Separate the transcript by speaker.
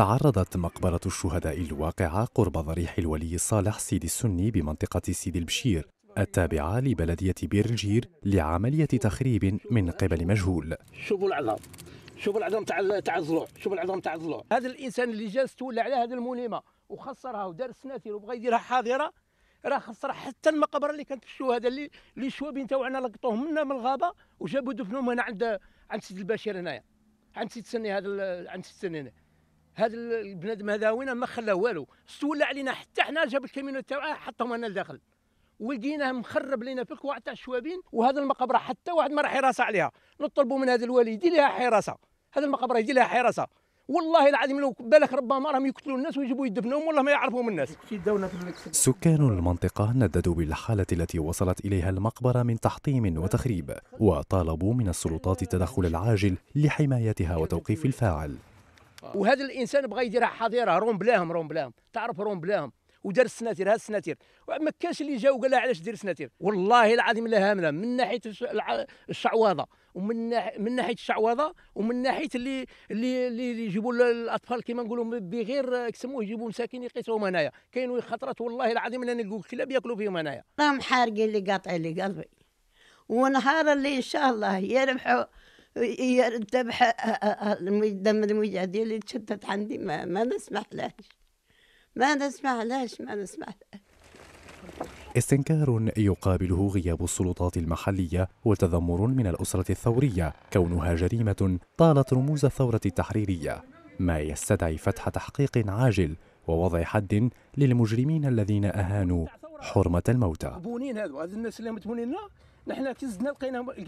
Speaker 1: تعرضت مقبرة الشهداء الواقعة قرب ضريح الولي الصالح سيدي السني بمنطقة سيدي البشير التابعة لبلدية بير الجير لعملية تخريب من قبل مجهول
Speaker 2: شوفوا العظام شوفوا العظام تاع تاع الضلوع شوفوا العظام تاع الضلوع هذا الانسان اللي جالس تولى على هذه المنيمه وخسرها ودار سناتير وبغى يديرها حاضره راه خسر حتى المقبره اللي كانت في الشهداء اللي اللي الشوابين تاعنا لقطوهم منا من الغابه وجابوا دفنهم هنا عند عند سيد البشير هنايا عند سيد سني هذا عند سيد سني هنا هذا البنادم هذا وين ما خلاه والو استولى علينا حتى حنا جاب الكاميون تاعو آه، حطهم لنا لداخل ولقيناه مخرب لينا في الكواع تاع الشوابين وهذا المقبره حتى واحد ما راح يراسى عليها نطلبوا من هذا الوالي يدير لها حراسه هذه المقبره يدير لها حراسه والله العظيم لو بالك ربما راهم يقتلوا الناس ويجيبوا يدفنوهم والله ما يعرفهم الناس
Speaker 1: سكان المنطقة نددوا بالحالة التي وصلت إليها المقبرة من تحطيم وتخريب وطالبوا من السلطات التدخل العاجل لحمايتها وتوقيف الفاعل
Speaker 2: آه. وهذا الانسان بغى يدير حظيره روم بلاهم روم بلاهم تعرف روم بلاهم ودار السناتير ها السناتير ما كانش اللي جا وقال لها علاش دير سناتير والله العظيم لا هامله من ناحيه الشعوذه ومن من ناحيه الشعوذه ومن ناحيه اللي اللي اللي يجيبوا الاطفال كما نقولوا بغير كسموه يجيبوا مساكين يقيسوهم هنايا كاين خطرات والله العظيم انا نقول كلاب ياكلوا فيهم هنايا راهم حارقين اللي قاطع لي قلبي ونهار اللي ان شاء الله يربحوا الذبحة دم الموجع ديالي تشتت عندي ما, ما نسمح لهش ما نسمح لهش ما نسمح لهش
Speaker 1: استنكار يقابله غياب السلطات المحلية وتذمر من الأسرة الثورية كونها جريمة طالت رموز الثورة التحريرية ما يستدعي فتح تحقيق عاجل ووضع حد للمجرمين الذين أهانوا حرمة الموتى.
Speaker 2: هذو هذ الناس اللي متبونين نحن كي زدنا